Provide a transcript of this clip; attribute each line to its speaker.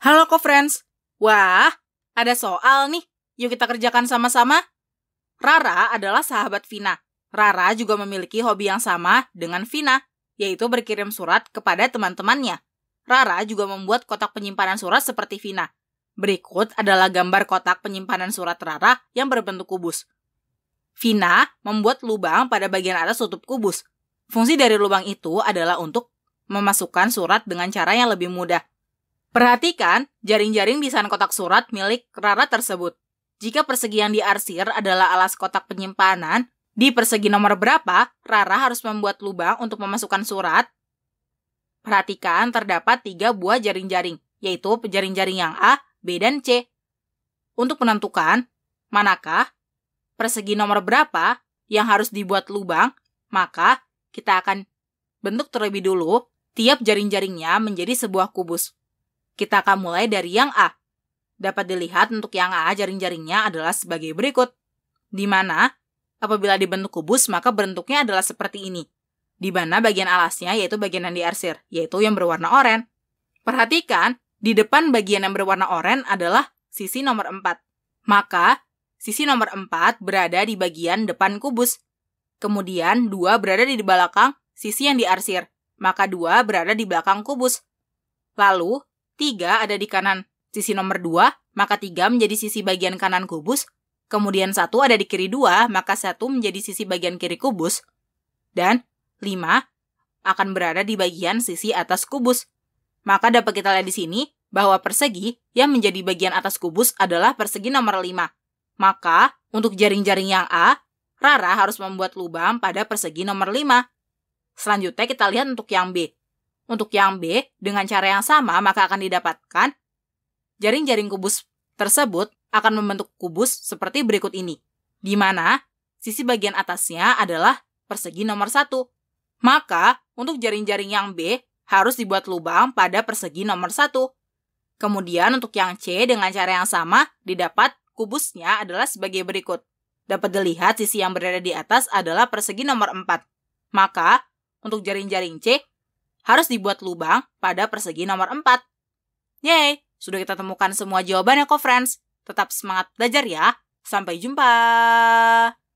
Speaker 1: Halo co friends. Wah, ada soal nih. Yuk kita kerjakan sama-sama. Rara adalah sahabat Vina. Rara juga memiliki hobi yang sama dengan Vina, yaitu berkirim surat kepada teman-temannya. Rara juga membuat kotak penyimpanan surat seperti Vina. Berikut adalah gambar kotak penyimpanan surat Rara yang berbentuk kubus. Vina membuat lubang pada bagian atas tutup kubus. Fungsi dari lubang itu adalah untuk memasukkan surat dengan cara yang lebih mudah. Perhatikan jaring-jaring desain kotak surat milik Rara tersebut. Jika persegi yang diarsir adalah alas kotak penyimpanan, di persegi nomor berapa Rara harus membuat lubang untuk memasukkan surat? Perhatikan terdapat tiga buah jaring-jaring, yaitu jaring-jaring yang A, B, dan C. Untuk menentukan manakah persegi nomor berapa yang harus dibuat lubang, maka kita akan bentuk terlebih dulu tiap jaring-jaringnya menjadi sebuah kubus. Kita akan mulai dari yang A. Dapat dilihat untuk yang A jaring-jaringnya adalah sebagai berikut. Di mana apabila dibentuk kubus maka bentuknya adalah seperti ini. Di mana bagian alasnya yaitu bagian yang diarsir, yaitu yang berwarna oranye. Perhatikan, di depan bagian yang berwarna oranye adalah sisi nomor 4. Maka, sisi nomor 4 berada di bagian depan kubus. Kemudian, dua berada di belakang sisi yang diarsir, maka dua berada di belakang kubus. Lalu, 3 ada di kanan sisi nomor 2, maka 3 menjadi sisi bagian kanan kubus, kemudian 1 ada di kiri 2, maka 1 menjadi sisi bagian kiri kubus, dan 5 akan berada di bagian sisi atas kubus. Maka dapat kita lihat di sini bahwa persegi yang menjadi bagian atas kubus adalah persegi nomor 5. Maka, untuk jaring-jaring yang A, Rara harus membuat lubang pada persegi nomor 5. Selanjutnya kita lihat untuk yang B. Untuk yang B, dengan cara yang sama maka akan didapatkan jaring-jaring kubus tersebut akan membentuk kubus seperti berikut ini, di mana sisi bagian atasnya adalah persegi nomor satu. Maka, untuk jaring-jaring yang B harus dibuat lubang pada persegi nomor satu. Kemudian untuk yang C dengan cara yang sama didapat kubusnya adalah sebagai berikut. Dapat dilihat sisi yang berada di atas adalah persegi nomor 4. Maka, untuk jaring-jaring C harus dibuat lubang pada persegi nomor 4. Yeay, sudah kita temukan semua jawabannya kok friends. Tetap semangat belajar ya. Sampai jumpa.